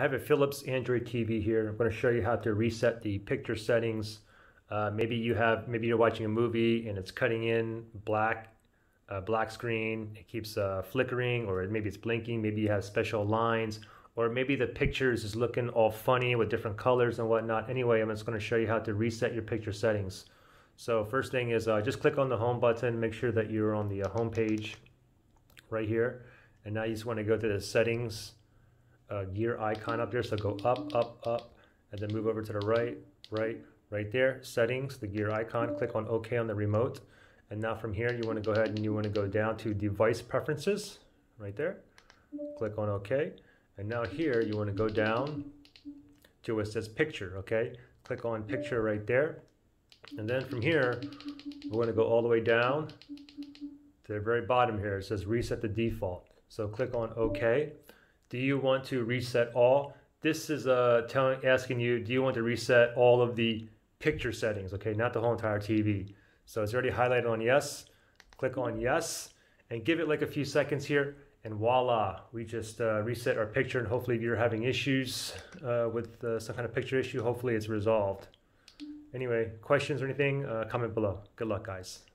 I have a Philips Android TV here. I'm going to show you how to reset the picture settings. Uh, maybe you have, maybe you're watching a movie and it's cutting in black, uh, black screen. It keeps uh, flickering, or maybe it's blinking. Maybe you have special lines, or maybe the pictures is looking all funny with different colors and whatnot. Anyway, I'm just going to show you how to reset your picture settings. So first thing is uh, just click on the home button. Make sure that you're on the uh, home page right here, and now you just want to go to the settings uh, gear icon up there. So go up, up, up, and then move over to the right, right, right there. Settings, the gear icon, click on OK on the remote. And now from here, you wanna go ahead and you wanna go down to device preferences, right there. Click on OK. And now here, you wanna go down to where it says picture, okay? Click on picture right there. And then from here, we're gonna go all the way down to the very bottom here. It says reset the default. So click on OK do you want to reset all? This is uh, telling, asking you, do you want to reset all of the picture settings, okay? Not the whole entire TV. So it's already highlighted on yes. Click on yes and give it like a few seconds here and voila, we just uh, reset our picture and hopefully if you're having issues uh, with uh, some kind of picture issue, hopefully it's resolved. Anyway, questions or anything, uh, comment below. Good luck, guys.